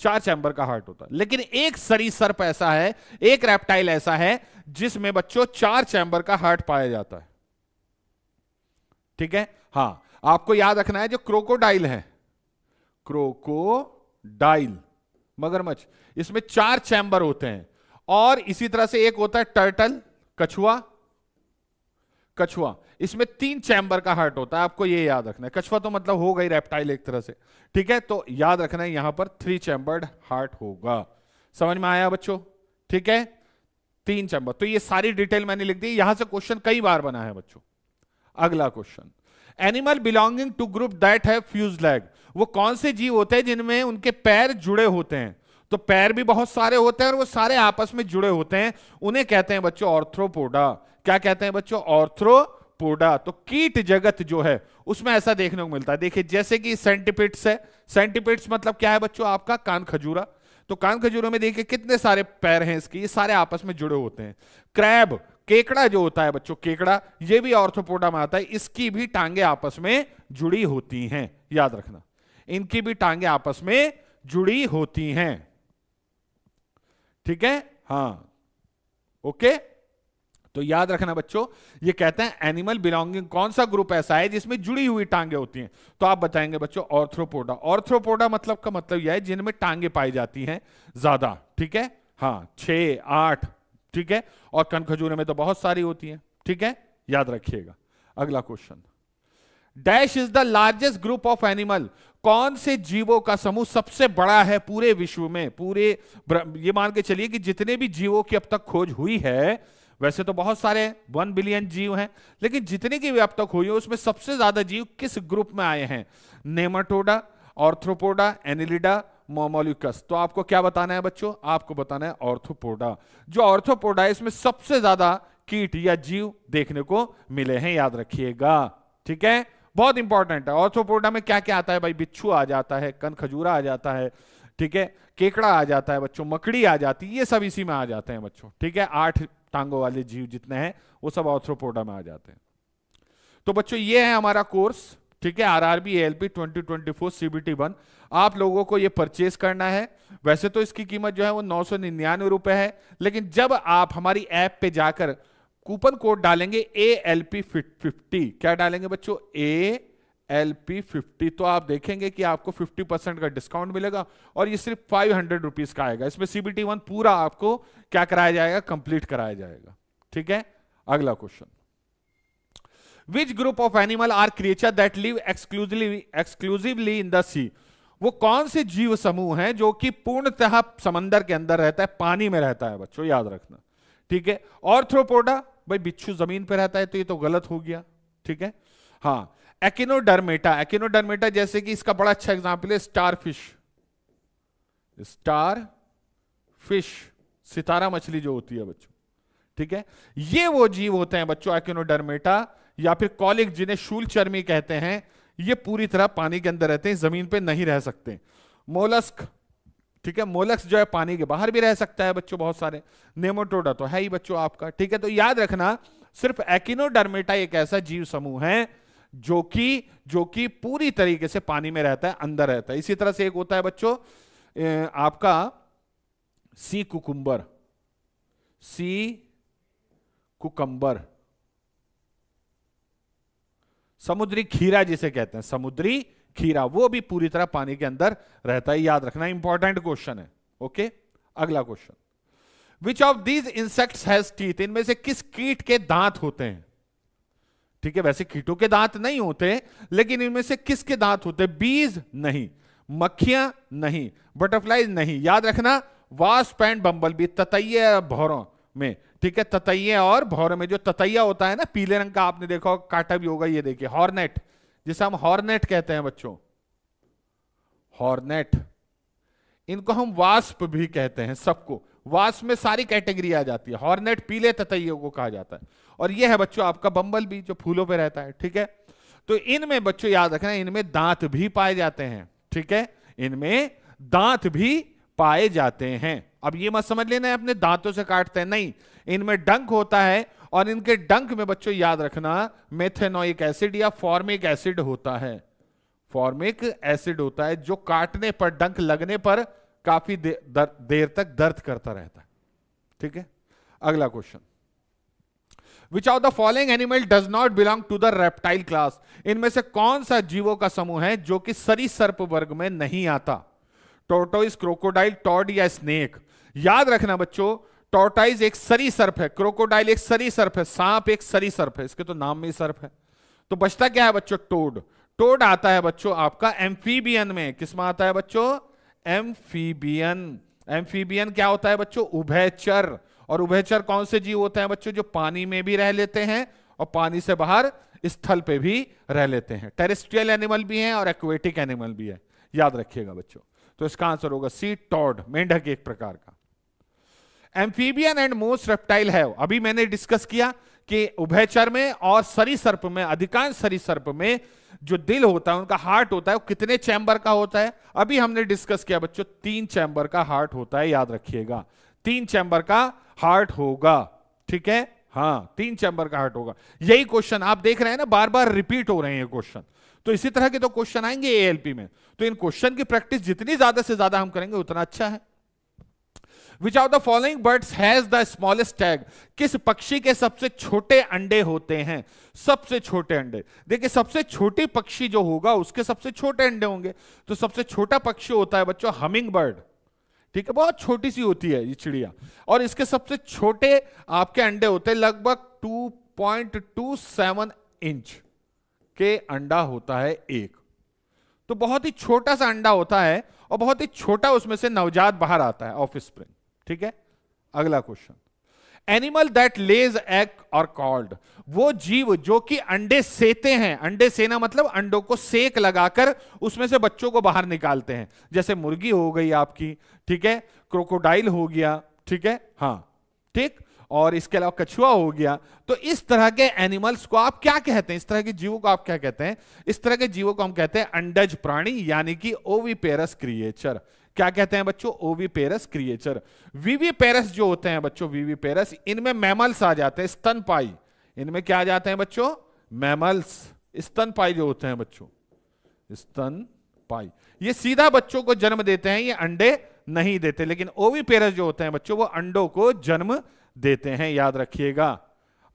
चार चैंबर का हार्ट होता है लेकिन एक सरीसर्प ऐसा है एक रेप्टाइल ऐसा है जिसमें बच्चों चार चैंबर का हार्ट पाया जाता है ठीक है हाँ आपको याद रखना है जो क्रोकोडाइल है क्रोकोडाइल मगरमच्छ इसमें चार चैंबर होते हैं और इसी तरह से एक होता है टर्टल कछुआ कछुआ इसमें तीन चैम्बर का हार्ट होता है आपको ये याद रखना है कछुआ तो मतलब हो गई रेप्टाइल एक तरह से ठीक है तो याद रखना है यहां पर थ्री चैम्बर्ड हार्ट होगा समझ में आया बच्चों ठीक है तीन चैम्बर तो ये सारी डिटेल मैंने लिख दी यहां से क्वेश्चन कई बार बना है बच्चों अगला question animal belonging to group that has fused leg वो कौन से जीव होते हैं जिनमें उनके पैर जुड़े होते हैं तो पैर भी बहुत सारे होते हैं और वो सारे आपस में जुड़े होते हैं उन्हें कहते हैं बच्चों ऑर्थ्रोपोडा क्या कहते हैं बच्चों ऑर्थ्रोपोडा तो कीट जगत जो है उसमें ऐसा देखने को मिलता है देखिए जैसे कि सेंटिपिट्स है सेंटिपिट्स मतलब क्या है बच्चों आपका कान खजूरा तो कान खजूरों में देखिए कितने सारे पैर हैं इसके ये सारे आपस में जुड़े होते हैं क्रैब केकड़ा जो होता है बच्चों केकड़ा ये भी ऑर्थोपोडा में आता है इसकी भी टांगे आपस में जुड़ी होती हैं याद रखना इनकी भी टांगे आपस में जुड़ी होती हैं ठीक है हाँ ओके तो याद रखना बच्चों ये कहते हैं एनिमल बिलोंगिंग कौन सा ग्रुप ऐसा है जिसमें जुड़ी हुई टांगे होती हैं तो आप बताएंगे बच्चों ऑर्थ्रोपोडा ऑर्थ्रोपोडा मतलब का मतलब यह है जिनमें टांगे पाई जाती हैं ज्यादा ठीक है हाँ छ आठ ठीक है और कनखजूरे में तो बहुत सारी होती है ठीक है याद रखिएगा अगला question dash is the largest group of animal कौन से जीवों का समूह सबसे बड़ा है पूरे विश्व में पूरे ये मान के चलिए कि जितने भी जीवों की अब तक खोज हुई है वैसे तो बहुत सारे वन बिलियन जीव हैं लेकिन जितने की भी अब तक हुई है उसमें सबसे ज्यादा जीव किस ग्रुप में आए हैं नेमाटोडा ऑर्थ्रोपोडा एनिलिडा मोमोलिकस तो आपको क्या बताना है बच्चों आपको बताना है ऑर्थोपोडा जो ऑर्थोपोडा है इसमें सबसे ज्यादा कीट या जीव देखने को मिले हैं याद रखिएगा ठीक है बहुत इंपॉर्टेंट है ऑर्थोपोडा तो में क्या क्या आता है भाई बिच्छू आ जाता है कन खजूरा आ जाता है ठीक है केकड़ा आ जाता है बच्चों मकड़ी आ जाती है ये सब इसी में आ जाते हैं बच्चों ठीक है आठ टांगों वाले जीव जितने हैं वो सब ऑर्थ्रोपोडा में आ जाते हैं तो बच्चों ये है हमारा कोर्स ठीक है आरआरबी एलपी 2024 सीबीटी वन आप लोगों को ये परचेस करना है वैसे तो इसकी कीमत जो है वो नौ सौ निन्यानवे रुपए है लेकिन जब आप हमारी ऐप पे जाकर कूपन कोड डालेंगे ए एल पी फिफ्टी क्या डालेंगे बच्चों ए एल पी फिफ्टी तो आप देखेंगे कि आपको फिफ्टी परसेंट का डिस्काउंट मिलेगा और ये सिर्फ फाइव हंड्रेड रुपीज का आएगा इसमें सीबीटी वन पूरा आपको क्या कराया जाएगा कंप्लीट कराया जाएगा ठीक है अगला question which group of animal are creature that live exclusively exclusively in the sea वो कौन से जीव समूह हैं जो कि पूर्णतः समंदर के अंदर रहता है पानी में रहता है बच्चों याद रखना ठीक है और थ्रोपोडा भाई बिच्छू जमीन पर रहता है तो ये तो गलत हो गया ठीक है हाँ एकिनोडर्मेटा एकिनोडर्मेटा जैसे कि इसका बड़ा अच्छा एग्जाम्पल है स्टार फिश स्टार फिश सितारा मछली जो होती है बच्चों ठीक है ये वो जीव होते हैं बच्चों एक्नोडर्मेटा या फिर कॉलिक जिन्हें शूल चर्मी कहते हैं ये पूरी तरह पानी के अंदर रहते हैं जमीन पे नहीं रह सकते मोलस्क ठीक है मोलक्स जो है पानी के बाहर भी रह सकता है बच्चों बहुत सारे नेमोटोडा तो है ही बच्चों आपका ठीक है तो याद रखना सिर्फ एकिनोडर्मेटा एक ऐसा जीव समूह है जो कि जो कि पूरी तरीके से पानी में रहता है अंदर रहता है इसी तरह से एक होता है बच्चों आपका सी कुकुम्बर सी कुकंबर समुद्री खीरा जिसे कहते हैं समुद्री खीरा वो भी पूरी तरह पानी के अंदर रहता है याद रखना इंपॉर्टेंट क्वेश्चन है ओके अगला question which of these insects has teeth इनमें से किस कीट के दांत होते हैं ठीक है वैसे कीटों के दांत नहीं होते लेकिन इनमें से किसके दांत होते बीज नहीं मक्खियां नहीं बटरफ्लाइज नहीं याद रखना वास्प एंड बंबल बी ततैये भौरों में ठीक है ततैये और भौरों में जो ततैया होता है ना पीले रंग का आपने देखा काटा भी होगा ये देखिए हॉर्नेट जिसे हम हॉर्नेट कहते हैं बच्चों हॉर्नेट इनको हम वास्प भी कहते हैं सबको वास्प में सारी कैटेगरी आ जाती है हॉर्नेट पीले ततैयों को कहा जाता है और यह है बच्चों आपका बंबल भी जो फूलों पर रहता है ठीक है तो इनमें बच्चों याद रखना इनमें दांत भी पाए जाते हैं ठीक है इनमें दांत भी पाए जाते हैं अब ये मत समझ लेना है अपने दांतों से काटते हैं नहीं इनमें डंक होता है और इनके डंक में बच्चों याद रखना मेथेनोइक एसिड या फॉर्मिक एसिड होता है फॉर्मिक एसिड होता है जो काटने पर डंक लगने पर काफी दे, दर, देर तक दर्द करता रहता है ठीक है अगला question which of the following animal does not belong to the reptile class इनमें से कौन सा जीवों का समूह है जो कि सरी सर्प वर्ग में नहीं आता टोटोइस क्रोकोडाइल टॉड या स्नेक याद रखना बच्चों टॉर्टाइज एक सरी सर्फ है क्रोकोडाइल एक सरी सर्फ है सांप एक सरी सर्फ है इसके तो नाम में ही सर्फ है तो बचता क्या है बच्चों टोड टोड आता है बच्चों आपका एम्फीबियन में किस आता है बच्चों एम्फीबियन एम्फीबियन क्या होता है बच्चों उभयचर और उभयचर कौन से जीव होते हैं बच्चों जो पानी में भी रह लेते हैं और पानी से बाहर स्थल पे भी रह लेते हैं टेरिस्ट्रियल एनिमल भी हैं और एक्वेटिक एनिमल भी है याद रखिएगा बच्चों तो इसका आंसर होगा सी टॉड मेंढक एक प्रकार का एम्फीबियन एंड मोस्ट रेप्टाइल है अभी मैंने डिस्कस किया कि उभयचर में और सरी सर्प में अधिकांश सरी सर्प में जो दिल होता है उनका हार्ट होता है वो कितने चैंबर का होता है अभी हमने डिस्कस किया बच्चों तीन चैंबर का हार्ट होता है याद रखिएगा तीन चैंबर का हार्ट होगा ठीक है हाँ तीन चैंबर का हार्ट होगा यही क्वेश्चन आप देख रहे हैं ना बार बार रिपीट हो रहे हैं ये क्वेश्चन तो इसी तरह के तो क्वेश्चन आएंगे एएलपी में तो इन क्वेश्चन की प्रैक्टिस जितनी ज्यादा से ज्यादा हम करेंगे उतना अच्छा है which are the following birds has the smallest tag किस पक्षी के सबसे छोटे अंडे होते हैं सबसे छोटे अंडे देखिए सबसे छोटी पक्षी जो होगा उसके सबसे छोटे अंडे होंगे तो सबसे छोटा पक्षी होता है बच्चों हमिंग बर्ड ठीक है बहुत छोटी सी होती है ये चिड़िया और इसके सबसे छोटे आपके अंडे होते हैं लगभग 2.27 इंच के अंडा होता है एक तो बहुत ही छोटा सा अंडा होता है और बहुत ही छोटा उसमें से नवजात बाहर आता है ऑफ स्प्रिंग ठीक है अगला question animal that lays egg और कॉल्ड वो जीव जो कि अंडे सेते हैं अंडे सेना मतलब अंडों को सेक लगाकर उसमें से बच्चों को बाहर निकालते हैं जैसे मुर्गी हो गई आपकी ठीक है क्रोकोडाइल हो गया ठीक है हाँ ठीक और इसके अलावा कछुआ हो गया तो इस तरह के एनिमल्स को आप क्या कहते हैं इस तरह के जीवों को आप क्या कहते हैं इस तरह के जीवों को हम कहते हैं अंडज प्राणी यानी कि ओवीपेरस क्रिएचर क्या कहते हैं बच्चों ओवी पेरस क्रिएचर वीवी पेरस जो होते हैं बच्चों वीवी पेरस इनमें मैमल्स आ जाते हैं स्तन पाई इनमें क्या आ जाते हैं बच्चों मैमल्स स्तन पाई जो होते हैं बच्चों स्तन पाई ये सीधा बच्चों को जन्म देते हैं ये अंडे नहीं देते लेकिन ओवी पेरस जो होते हैं बच्चों वो अंडों को जन्म देते हैं याद रखिएगा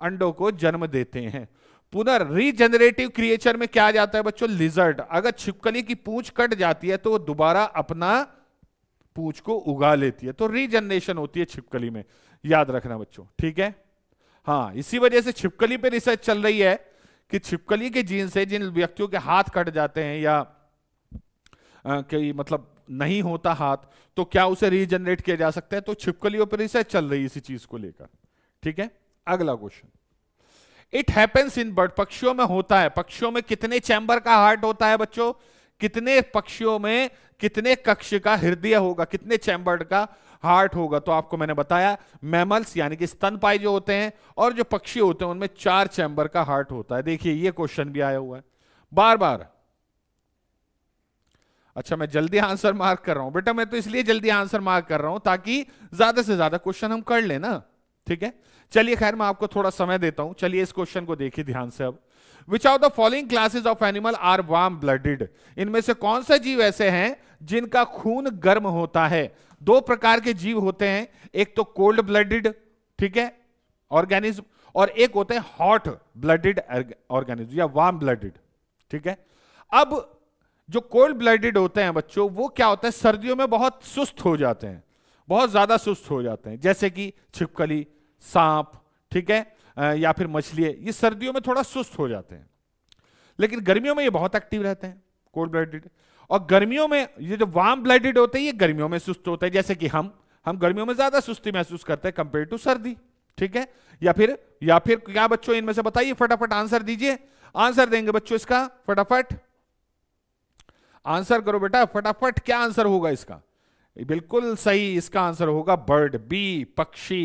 अंडों को जन्म देते हैं पुनर रीजनरेटिव क्रिएचर में क्या आ जाता है बच्चों लिजर्ड अगर छिपकली की पूछ कट जाती है तो वो दोबारा अपना पूछ को उगा लेती है तो रीजनरेशन होती है छिपकली में याद रखना बच्चों ठीक है हाँ इसी वजह से छिपकली पे रिसर्च चल रही है कि छिपकली के जीन से जिन व्यक्तियों के हाथ कट जाते हैं या कई मतलब नहीं होता हाथ तो क्या उसे रीजनरेट किया जा सकता है तो छिपकलियों पर रिसर्च चल रही है इसी चीज को लेकर ठीक है अगला question it happens in bird पक्षियों में होता है पक्षियों में कितने चैंबर का हार्ट होता है बच्चों कितने पक्षियों में कितने कक्ष का हृदय होगा कितने चैम्बर्ड का हार्ट होगा तो आपको मैंने बताया मैमल्स यानी कि स्तन पाई जो होते हैं और जो पक्षी होते हैं उनमें चार चैम्बर का हार्ट होता है देखिए ये क्वेश्चन भी आया हुआ है बार बार अच्छा मैं जल्दी आंसर मार्क कर रहा हूं बेटा मैं तो इसलिए जल्दी आंसर मार्क कर रहा हूं ताकि ज्यादा से ज्यादा क्वेश्चन हम कर लेना ठीक है चलिए खैर मैं आपको थोड़ा समय देता हूं चलिए इस क्वेश्चन को देखिए ध्यान से अब which are the following classes of animal are warm blooded इनमें से कौन सा जीव ऐसे हैं जिनका खून गर्म होता है दो प्रकार के जीव होते हैं एक तो कोल्ड ब्लडेड ठीक है ऑर्गेनिज्म और एक होते हैं हॉट ब्लडेड ऑर्गेनिज्म या वार्म ब्लडेड ठीक है अब जो कोल्ड ब्लडेड होते हैं बच्चों वो क्या होता है सर्दियों में बहुत सुस्त हो जाते हैं बहुत ज्यादा सुस्त हो जाते हैं जैसे कि छिपकली सांप ठीक है या फिर मछली ये सर्दियों में थोड़ा सुस्त हो जाते हैं लेकिन गर्मियों में ये बहुत एक्टिव रहते हैं कोल्ड ब्लडेड और गर्मियों में ये जो वार्म ब्लडेड होते हैं ये गर्मियों में सुस्त होते हैं जैसे कि हम हम गर्मियों में ज्यादा सुस्ती महसूस करते हैं कंपेयर टू सर्दी ठीक है या फिर या फिर क्या बच्चों इनमें से बताइए फटाफट आंसर दीजिए आंसर देंगे बच्चों इसका फटाफट आंसर करो बेटा फटाफट क्या आंसर होगा इसका बिल्कुल सही इसका आंसर होगा बर्ड बी पक्षी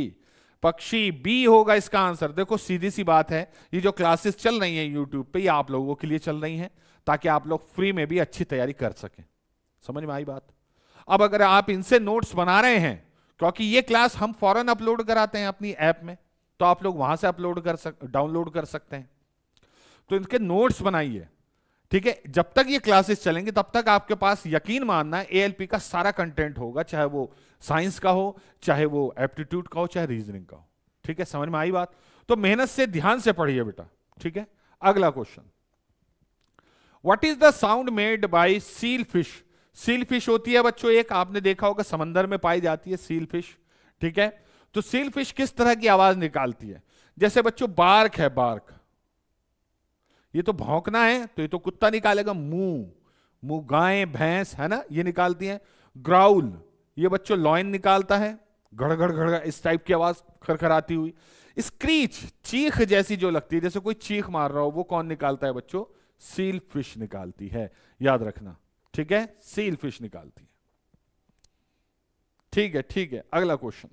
पक्षी बी होगा इसका आंसर देखो सीधी सी बात है ये जो क्लासेस चल रही हैं यूट्यूब पे ये आप लोगों के लिए चल रही हैं ताकि आप लोग फ्री में भी अच्छी तैयारी कर सकें समझ में आई बात अब अगर आप इनसे नोट्स बना रहे हैं क्योंकि ये क्लास हम फॉरन अपलोड कराते हैं अपनी ऐप में तो आप लोग वहां से अपलोड कर सक डाउनलोड कर सकते हैं तो इनके नोट्स बनाइए ठीक है जब तक ये क्लासेस चलेंगे तब तक आपके पास यकीन मानना है एएलपी का सारा कंटेंट होगा चाहे वो साइंस का हो चाहे वो एप्टीट्यूड का हो चाहे रीजनिंग का हो ठीक है समझ में आई बात तो मेहनत से ध्यान से पढ़िए बेटा ठीक है अगला question what is the sound made by seal fish seal fish होती है बच्चों एक आपने देखा होगा समंदर में पाई जाती है सील फिश ठीक है तो सील फिश किस तरह की आवाज निकालती है जैसे बच्चों बार्क है बार्क ये तो भौंकना है तो ये तो कुत्ता निकालेगा मुंह मुंह गाय भैंस है ना ये निकालती है ग्राउल ये बच्चों लॉइन निकालता है घड़घड़ घड़ इस टाइप की आवाज खरखराती हुई स्क्रीच चीख जैसी जो लगती है जैसे कोई चीख मार रहा हो वो कौन निकालता है बच्चों सील फिश निकालती है याद रखना ठीक है सील फिश निकालती है ठीक है ठीक है अगला question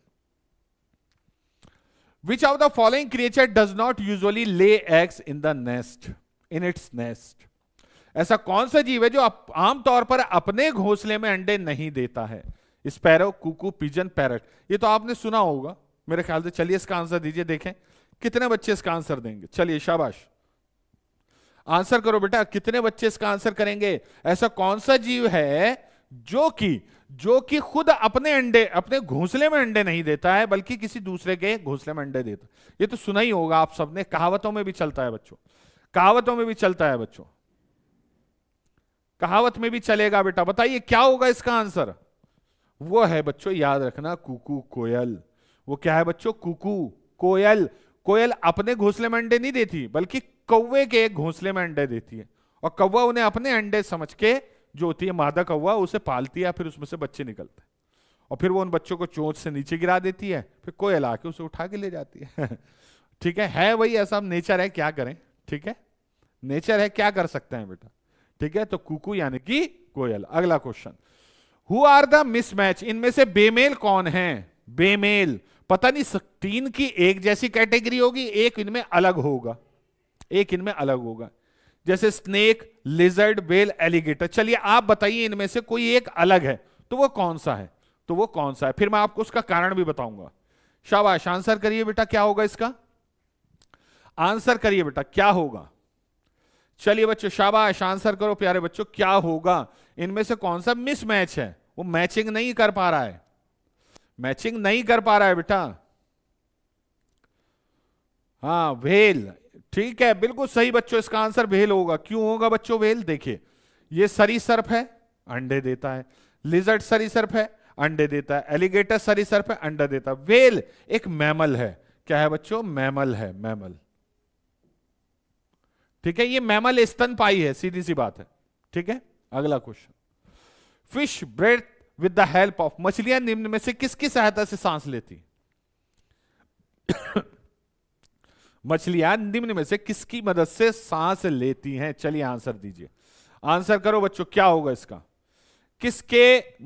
which of the following creature does not usually lay eggs in the nest in its nest ऐसा कौन सा जीव है जो आमतौर पर अपने घोंसले में अंडे नहीं देता है स्पैरो कुकू पिजन पैरट ये तो आपने सुना होगा मेरे ख्याल से चलिए इसका आंसर दीजिए देखें कितने बच्चे इसका आंसर देंगे चलिए शाबाश आंसर करो बेटा कितने बच्चे इसका आंसर करेंगे ऐसा कौन सा जीव है जो कि जो कि खुद अपने अंडे अपने घोंसले में अंडे नहीं देता है बल्कि किसी दूसरे के घोंसले में अंडे देता है ये तो सुना ही होगा आप सबने कहावतों में भी चलता है बच्चों कहावतों में भी चलता है बच्चों कहावत में भी चलेगा बेटा बताइए क्या होगा इसका आंसर वो है बच्चों याद रखना कुकू कोयल वो क्या है बच्चों कुकू कोयल कोयल अपने घोंसले में अंडे नहीं देती बल्कि कौवे के एक घोंसले में अंडे देती है और कौवा उन्हें अपने अंडे समझ के जो होती है मादा कौवा उसे पालती है फिर उसमें से बच्चे निकलते हैं और फिर वो उन बच्चों को चोंच से नीचे गिरा देती है फिर कोयल आके उसे उठा के ले जाती है ठीक है है वही ऐसा नेचर है क्या करें ठीक है नेचर है क्या कर सकते हैं बेटा ठीक है तो कुकू यानी कि कोयल अगला question who are the mismatch इनमें से बेमेल कौन है बेमेल पता नहीं तीन की एक जैसी कैटेगरी होगी एक इनमें अलग होगा एक इनमें अलग होगा जैसे स्नेक लिजर्ड बेल एलिगेटर चलिए आप बताइए इनमें से कोई एक अलग है तो वो कौन सा है तो वो कौन सा है फिर मैं आपको उसका कारण भी बताऊंगा शाबाश आंसर करिए बेटा क्या होगा इसका आंसर करिए बेटा क्या होगा चलिए बच्चों शाबाश आंसर करो प्यारे बच्चों क्या होगा इनमें से कौन सा मिस मैच है वो मैचिंग नहीं कर पा रहा है मैचिंग नहीं कर पा रहा है बेटा हाँ वेल ठीक है बिल्कुल सही बच्चों इसका आंसर वेल होगा क्यों होगा बच्चों वेल देखिए ये सरी सर्फ है अंडे देता है लिजर्ट सरी सर्फ है अंडे देता है एलिगेटर सरी सर्फ है अंडा देता है वेल एक मैमल है क्या है बच्चों मैमल है मैमल ठीक है ये मैमल स्तन पाई है सीधी सी बात है ठीक है अगला question fish breathe with the help of मछलियां निम्न में से किसकी सहायता से सांस लेती मछलियां निम्न में से किसकी मदद से सांस लेती हैं चलिए आंसर दीजिए आंसर करो बच्चों क्या होगा इसका किसके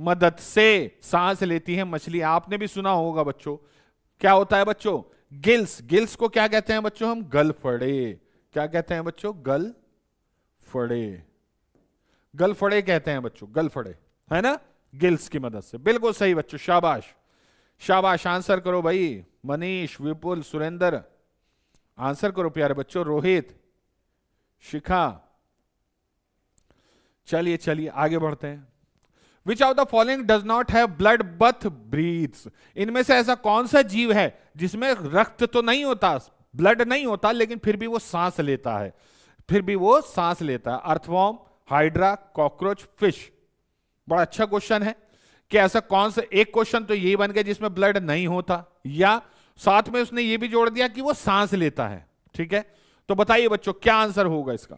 मदद से सांस लेती हैं मछली आपने भी सुना होगा बच्चों क्या होता है बच्चों गिल्स गिल्स को क्या कहते हैं बच्चों हम गलफड़े क्या कहते हैं बच्चों गल फड़े गल फड़े कहते हैं बच्चों गल फड़े है ना गिल्स की मदद से बिल्कुल सही बच्चों शाबाश शाबाश आंसर करो भाई मनीष विपुल सुरेंद्र आंसर करो प्यारे बच्चों रोहित शिखा चलिए चलिए आगे बढ़ते हैं which of the following does not have blood both breathe इनमें से ऐसा कौन सा जीव है जिसमें रक्त तो नहीं होता ब्लड नहीं होता लेकिन फिर भी वो सांस लेता है फिर भी वो सांस लेता है अर्थवॉर्म हाइड्रा कॉकरोच फिश बड़ा अच्छा क्वेश्चन है कि ऐसा कौन सा एक क्वेश्चन तो यही बन गया जिसमें ब्लड नहीं होता या साथ में उसने ये भी जोड़ दिया कि वो सांस लेता है ठीक है तो बताइए बच्चों क्या आंसर होगा इसका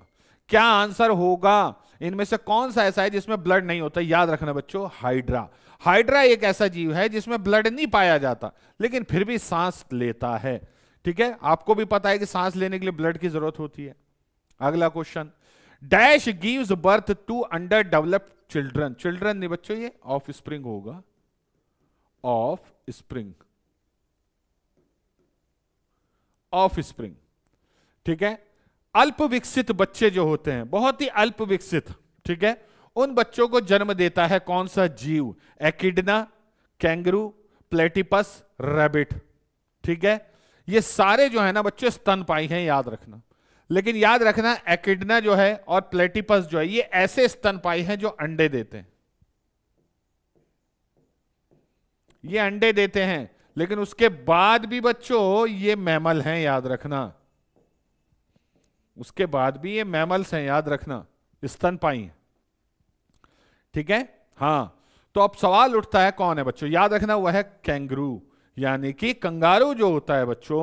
क्या आंसर होगा इनमें से कौन सा ऐसा है जिसमें ब्लड नहीं होता याद रखना बच्चों हाइड्रा हाइड्रा एक ऐसा जीव है जिसमें ब्लड नहीं पाया जाता लेकिन फिर भी सांस लेता है ठीक है आपको भी पता है कि सांस लेने के लिए ब्लड की जरूरत होती है अगला question dash gives birth to under developed children children नहीं बच्चों ये ऑफ स्प्रिंग होगा ऑफ स्प्रिंग ऑफ स्प्रिंग ठीक है अल्प विकसित बच्चे जो होते हैं बहुत ही अल्प विकसित ठीक है उन बच्चों को जन्म देता है कौन सा जीव एकिडना कैंगरू प्लेटिपस रैबिट ठीक है ये सारे जो है ना बच्चे पाई है याद रखना लेकिन याद रखना एकिडना जो है और प्लेटिपस जो है ये ऐसे स्तन पाई है जो अंडे देते हैं ये अंडे देते हैं लेकिन उसके बाद भी बच्चों ये मैमल हैं याद रखना उसके बाद भी ये मैमल्स हैं याद रखना स्तन पाई है ठीक है हाँ तो अब सवाल उठता है कौन है बच्चों याद रखना वह है कैंगरू यानी कि कंगारू जो होता है बच्चों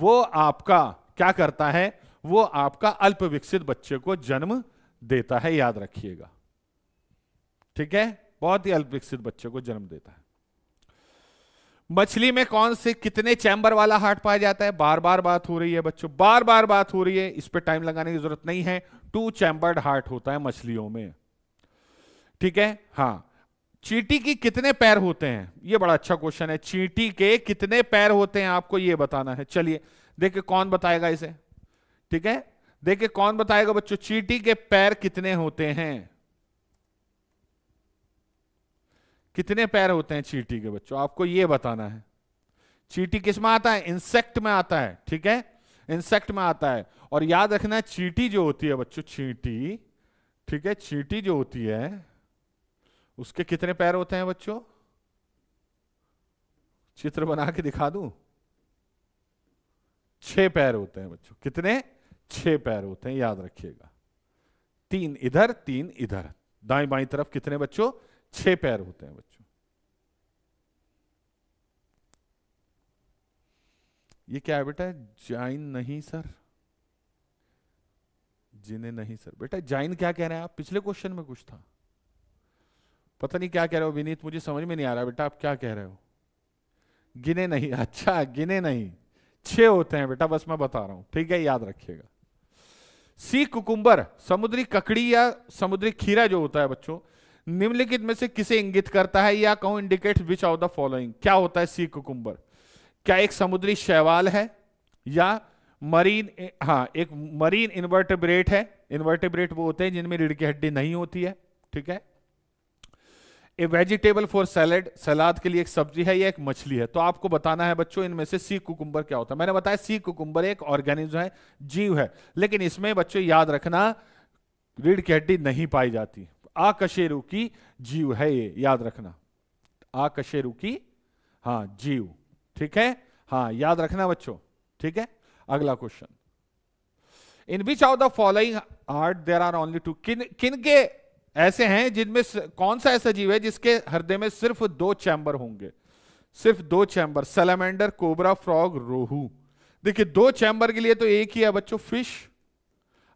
वो आपका क्या करता है वो आपका अल्प विकसित बच्चे को जन्म देता है याद रखिएगा ठीक है बहुत ही अल्प विकसित बच्चे को जन्म देता है मछली में कौन से कितने चैंबर वाला हार्ट पाया जाता है बार बार बात हो रही है बच्चों बार बार बात हो रही है इस पर टाइम लगाने की जरूरत नहीं है टू चैम्बर्ड हार्ट होता है मछलियों में ठीक है हाँ चींटी की कितने पैर होते हैं ये बड़ा अच्छा क्वेश्चन है चींटी के कितने पैर होते हैं आपको ये बताना है चलिए देखिए कौन बताएगा इसे ठीक है देखिए कौन बताएगा बच्चों चींटी के पैर कितने होते हैं कितने पैर होते हैं चींटी के बच्चों आपको ये बताना है चींटी किस में आता है इंसेक्ट में आता है ठीक है इंसेक्ट में आता है और याद रखना चींटी जो होती है बच्चों चींटी ठीक है चींटी जो होती है उसके कितने पैर होते हैं बच्चों चित्र बना के दिखा दूं छह पैर होते हैं बच्चों कितने छह पैर होते हैं याद रखिएगा तीन इधर तीन इधर दाएं बाई तरफ कितने बच्चों छह पैर होते हैं बच्चों ये क्या है बेटा जाइन नहीं सर जिन्हें नहीं सर बेटा जाइन क्या कह रहे हैं आप पिछले क्वेश्चन में कुछ था पता नहीं क्या कह रहे हो विनीत मुझे समझ में नहीं आ रहा बेटा आप क्या कह रहे हो गिने नहीं अच्छा गिने नहीं छे होते हैं बेटा बस मैं बता रहा हूं ठीक है याद रखिएगा सी कुकुम्बर समुद्री ककड़ी या समुद्री खीरा जो होता है बच्चों निम्नलिखित में से किसे इंगित करता है या कहूं indicate which of the following क्या होता है सी कुकुम्बर क्या एक समुद्री शैवाल है या मरीन हाँ एक मरीन इन्वर्टिब्रेट है इन्वर्टिब्रेट वो होते हैं जिनमें रीढ़ की हड्डी नहीं होती है ठीक है ए वेजिटेबल फॉर सैलेड सलाद के लिए एक सब्जी है या एक मछली है तो आपको बताना है बच्चों इनमें से सी कुकुम्बर क्या होता है मैंने बताया सी कुकुम्बर एक ऑर्गेनिज्म है जीव है लेकिन इसमें बच्चों याद रखना रीढ़ की हड्डी नहीं पाई जाती आकशेरु की जीव है ये याद रखना आकशेरु की हाँ जीव ठीक है हाँ याद रखना बच्चों ठीक है अगला question in which of the following art there are only two किन किन के ऐसे हैं जिनमें कौन सा ऐसा जीव है जिसके हृदय में सिर्फ दो चैंबर होंगे सिर्फ दो चैंबर सलामेंडर कोबरा फ्रॉग रोहू देखिए दो चैंबर के लिए तो एक ही है बच्चों फिश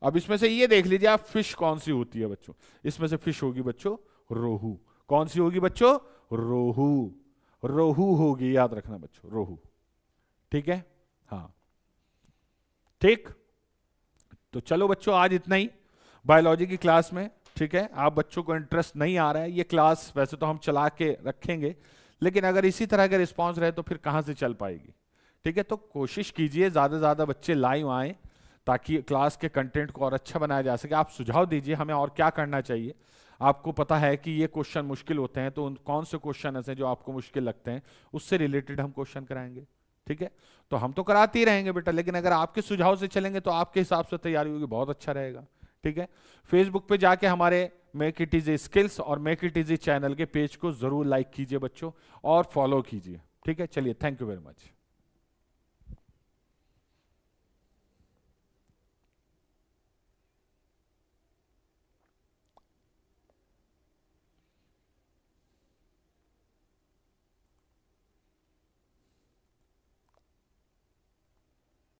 अब इसमें से ये देख लीजिए आप फिश कौन सी होती है बच्चों इसमें से फिश होगी बच्चों रोहू कौन सी होगी बच्चों रोहू रोहू होगी याद रखना बच्चों रोहू ठीक है हाँ ठीक तो चलो बच्चों आज इतना ही बायोलॉजी की क्लास में ठीक है आप बच्चों को इंटरेस्ट नहीं आ रहा है ये क्लास वैसे तो हम चला के रखेंगे लेकिन अगर इसी तरह के रिस्पॉन्स रहे तो फिर कहाँ से चल पाएगी ठीक है तो कोशिश कीजिए ज़्यादा से ज़्यादा बच्चे लाइव आएँ ताकि क्लास के कंटेंट को और अच्छा बनाया जा सके आप सुझाव दीजिए हमें और क्या करना चाहिए आपको पता है कि ये क्वेश्चन मुश्किल होते हैं तो उन कौन से क्वेश्चन ऐसे जो आपको मुश्किल लगते हैं उससे रिलेटेड हम क्वेश्चन कराएंगे ठीक है तो हम तो कराते ही रहेंगे बेटा लेकिन अगर आपके सुझाव से चलेंगे तो आपके हिसाब से तैयारी होगी बहुत अच्छा रहेगा ठीक है फेसबुक पे जाके हमारे मेक इट इजी स्किल्स और मेक इट इजी चैनल के पेज को जरूर लाइक कीजिए बच्चों और फॉलो कीजिए ठीक है चलिए थैंक यू वेरी मच